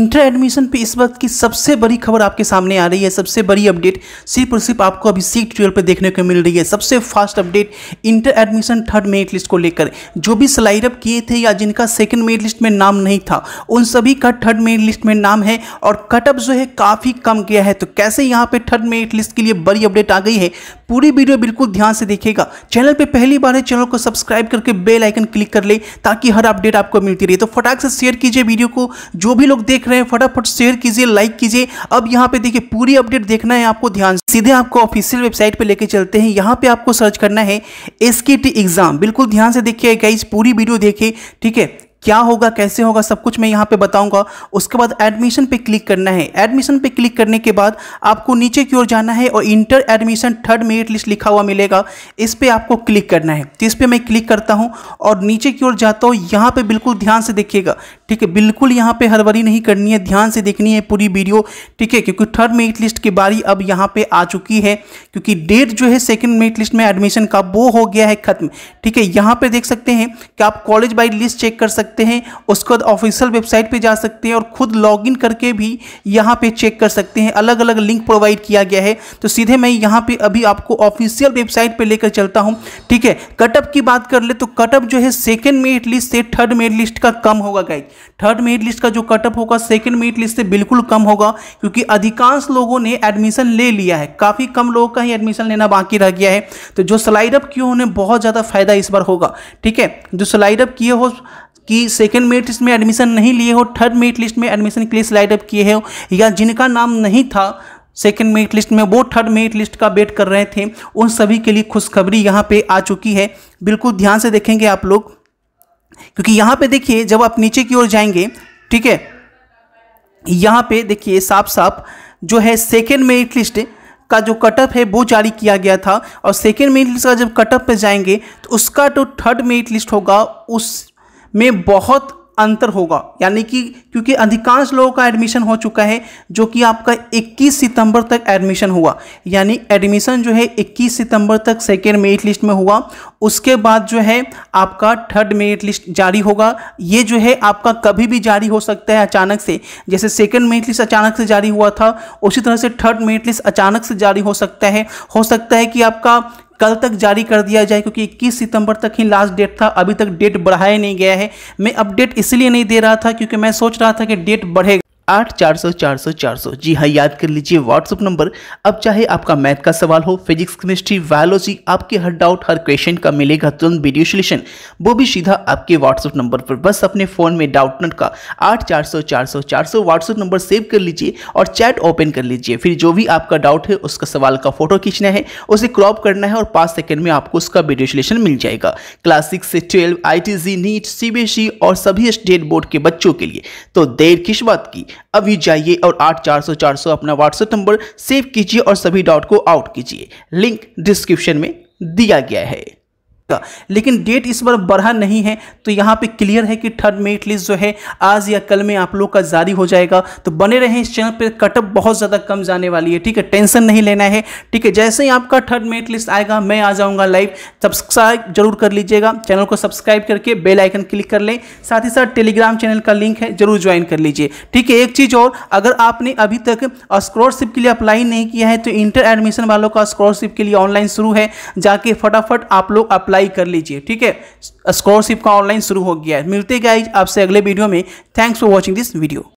inter admission पे इस वक्त की सबसे बड़ी खबर आपके सामने आ रही है सबसे बड़ी अपडेट सिर्फ और सिर्फ आपको अभी सी ट्वेल्व पे देखने को मिल रही है सबसे fast update inter admission third merit list को लेकर जो भी स्लाइड अप किए थे या जिनका सेकंड मेरिट लिस्ट में नाम नहीं था उन सभी का थर्ड मेरिट लिस्ट में नाम है और कटअप जो है काफ़ी कम गया है तो कैसे यहाँ पर थर्ड मेरिट लिस्ट के लिए बड़ी अपडेट आ गई है पूरी वीडियो बिल्कुल ध्यान से देखेगा चैनल पर पहली बार है चैनल को सब्सक्राइब करके बेलाइकन क्लिक कर ले ताकि हर अपडेट आपको मिलती रहे तो फटाक से शेयर कीजिए वीडियो को जो भी लोग देख रहे हैं फटाफट शेयर कीजिए लाइक कीजिए अब यहाँ पे देखिए पूरी अपडेट देखना है आपको ध्यान से सीधे आपको ऑफिशियल वेबसाइट पे लेके चलते हैं यहाँ पे आपको सर्च करना है एस एग्जाम बिल्कुल ध्यान से देखिए गाइज पूरी वीडियो देखिए ठीक है क्या होगा कैसे होगा सब कुछ मैं यहाँ पे बताऊंगा उसके बाद एडमिशन पे क्लिक करना है एडमिशन पे क्लिक करने के बाद आपको नीचे की ओर जाना है और inter admission third merit list लिखा हुआ मिलेगा इस पर आपको क्लिक करना है तो इस पर मैं क्लिक करता हूँ और नीचे की ओर जाता हूँ यहाँ पर बिल्कुल ध्यान से देखिएगा ठीक है बिल्कुल यहाँ पर हड़बड़ी नहीं करनी है ध्यान से देखनी है पूरी वीडियो ठीक है क्योंकि थर्ड मेरिट लिस्ट की बारी अब यहाँ पर आ चुकी है क्योंकि डेट जो है सेकेंड मेरिट लिस्ट में एडमिशन का वो हो गया है खत्म ठीक है यहाँ पर देख सकते हैं कि आप कॉलेज बाई लिस्ट चेक कर सकते सकते हैं उसके बाद ऑफिशियल वेबसाइट पे जा सकते हैं और खुद लॉगिन करके भी यहाँ पे चेक कर सकते हैं अलग अलग लिंक प्रोवाइड किया गया है तो सीधे मैं यहाँ पे अभी आपको ऑफिशियल वेबसाइट पे लेकर चलता हूँ ठीक है कटअप की बात कर ले तो कटअप जो है सेकेंड मेरिट लिस्ट से थर्ड मेरिट लिस्ट का कम होगा गाइज थर्ड मेरिट लिस्ट का जो कटअप होगा सेकेंड मेरिट लिस्ट से बिल्कुल कम होगा क्योंकि अधिकांश लोगों ने एडमिशन ले लिया है काफ़ी कम लोगों का ही एडमिशन लेना बाकी रह गया है तो जो स्लाइडअप किए उन्हें बहुत ज़्यादा फायदा इस बार होगा ठीक है जो स्लाइडअप किए हो कि सेकेंड मेरिट लिस्ट में एडमिशन नहीं लिए हो थर्ड मेरिट लिस्ट में एडमिशन के लिए स्लाइड अप किए हो या जिनका नाम नहीं था सेकेंड मेरिट लिस्ट में वो थर्ड मेरिट लिस्ट का वेट कर रहे थे उन सभी के लिए खुशखबरी यहाँ पे आ चुकी है बिल्कुल ध्यान से देखेंगे आप लोग क्योंकि यहाँ पे देखिए जब आप नीचे की ओर जाएंगे ठीक है यहाँ पे देखिए साफ साफ जो है सेकेंड मेरिट लिस्ट का जो कटअप है वो जारी किया गया था और सेकेंड मेरिट लिस्ट का जब कटअप पे जाएंगे तो उसका जो तो थर्ड मेरिट लिस्ट होगा उस में बहुत अंतर होगा यानी कि क्योंकि अधिकांश लोगों का एडमिशन हो चुका है जो कि आपका 21 सितंबर तक एडमिशन हुआ यानी एडमिशन जो है 21 सितंबर तक सेकेंड मेरिट लिस्ट में हुआ उसके बाद जो है आपका थर्ड मेरिट लिस्ट जारी होगा ये जो है आपका कभी भी जारी हो सकता है अचानक से जैसे सेकेंड मेरिट लिस्ट अचानक से जारी हुआ था उसी तरह से थर्ड मेरिट लिस्ट अचानक से जारी हो सकता है हो सकता है कि आपका कल तक जारी कर दिया जाए क्योंकि 21 सितंबर तक ही लास्ट डेट था अभी तक डेट बढ़ाया नहीं गया है मैं अपडेट इसलिए नहीं दे रहा था क्योंकि मैं सोच रहा था कि डेट बढ़ेगा आठ चार सौ चार सौ चार सौ जी हाँ याद कर लीजिए व्हाट्सअप नंबर अब चाहे आपका मैथ का सवाल हो फिजिक्स केमिस्ट्री बायोलॉजी आपके हर डाउट हर क्वेश्चन का मिलेगा तुरंत वीडियो सोल्यूशन वो भी सीधा आपके व्हाट्सअप नंबर पर बस अपने फ़ोन में डाउटनट का आठ चार सौ चार सौ चार सौ व्हाट्सअप नंबर सेव कर लीजिए और चैट ओपन कर लीजिए फिर जो भी आपका डाउट है उसका सवाल का फोटो खींचना है उसे क्रॉप करना है और पाँच सेकेंड में आपको उसका वीडियो सोल्यूशन मिल जाएगा क्लास सिक्स से twelve I T JEE NEET C B S E और सभी स्टेट बोर्ड के बच्चों के लिए तो देर किस बात की अभी जाइए और आठ चार सौ चार सौ अपना व्हाट्सएप नंबर सेव कीजिए और सभी डॉट को आउट कीजिए लिंक डिस्क्रिप्शन में दिया गया है का लेकिन डेट इस बार बढ़ा नहीं है तो यहाँ पे क्लियर है कि थर्ड मेरिट लिस्ट जो है आज या कल में आप लोग का जारी हो जाएगा तो बने रहें इस चैनल पर कटअप बहुत ज़्यादा कम जाने वाली है ठीक है टेंशन नहीं लेना है ठीक है जैसे ही आपका थर्ड मेरिट लिस्ट आएगा मैं आ जाऊँगा लाइव सब्सक्राइब जरूर कर लीजिएगा चैनल को सब्सक्राइब करके बेल आइकन क्लिक कर लें साथ ही साथ टेलीग्राम चैनल का लिंक है जरूर ज्वाइन कर लीजिए ठीक है एक चीज़ और अगर आपने अभी तक स्कॉलरशिप के लिए अप्लाई नहीं किया है तो इंटर एडमिशन वालों का स्कॉलरशिप के लिए ऑनलाइन शुरू है जाके फटाफट आप लोग अप्लाई अप्लाई कर लीजिए ठीक है स्कॉलरशिप का ऑनलाइन शुरू हो गया है मिलते गाइज आपसे अगले वीडियो में thanks for watching this video